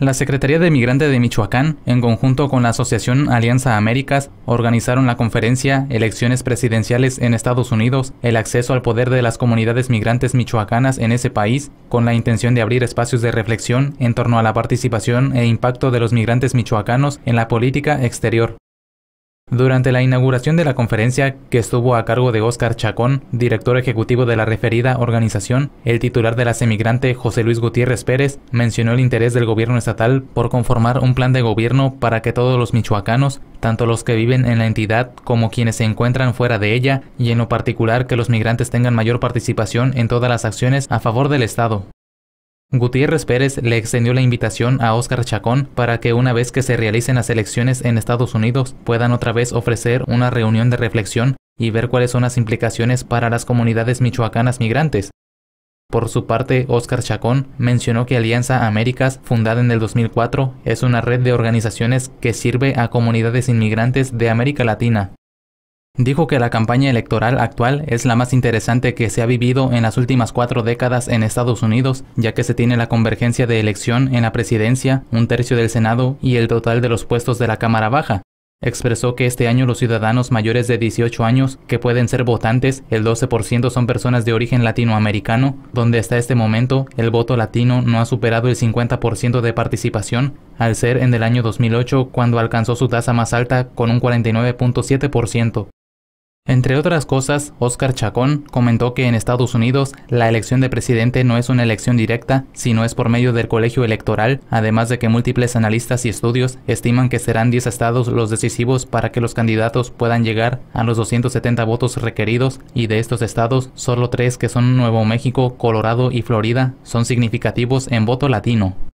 La Secretaría de Migrante de Michoacán, en conjunto con la Asociación Alianza Américas, organizaron la conferencia Elecciones Presidenciales en Estados Unidos, el acceso al poder de las comunidades migrantes michoacanas en ese país, con la intención de abrir espacios de reflexión en torno a la participación e impacto de los migrantes michoacanos en la política exterior. Durante la inauguración de la conferencia, que estuvo a cargo de Óscar Chacón, director ejecutivo de la referida organización, el titular de la semigrante José Luis Gutiérrez Pérez mencionó el interés del gobierno estatal por conformar un plan de gobierno para que todos los michoacanos, tanto los que viven en la entidad como quienes se encuentran fuera de ella, y en lo particular que los migrantes tengan mayor participación en todas las acciones a favor del Estado. Gutiérrez Pérez le extendió la invitación a Óscar Chacón para que una vez que se realicen las elecciones en Estados Unidos puedan otra vez ofrecer una reunión de reflexión y ver cuáles son las implicaciones para las comunidades michoacanas migrantes. Por su parte, Óscar Chacón mencionó que Alianza Américas, fundada en el 2004, es una red de organizaciones que sirve a comunidades inmigrantes de América Latina. Dijo que la campaña electoral actual es la más interesante que se ha vivido en las últimas cuatro décadas en Estados Unidos, ya que se tiene la convergencia de elección en la presidencia, un tercio del Senado y el total de los puestos de la Cámara Baja. Expresó que este año los ciudadanos mayores de 18 años que pueden ser votantes, el 12% son personas de origen latinoamericano, donde hasta este momento el voto latino no ha superado el 50% de participación, al ser en el año 2008 cuando alcanzó su tasa más alta con un 49.7%. Entre otras cosas, Oscar Chacón comentó que en Estados Unidos la elección de presidente no es una elección directa, sino es por medio del colegio electoral, además de que múltiples analistas y estudios estiman que serán 10 estados los decisivos para que los candidatos puedan llegar a los 270 votos requeridos y de estos estados, solo tres que son Nuevo México, Colorado y Florida son significativos en voto latino.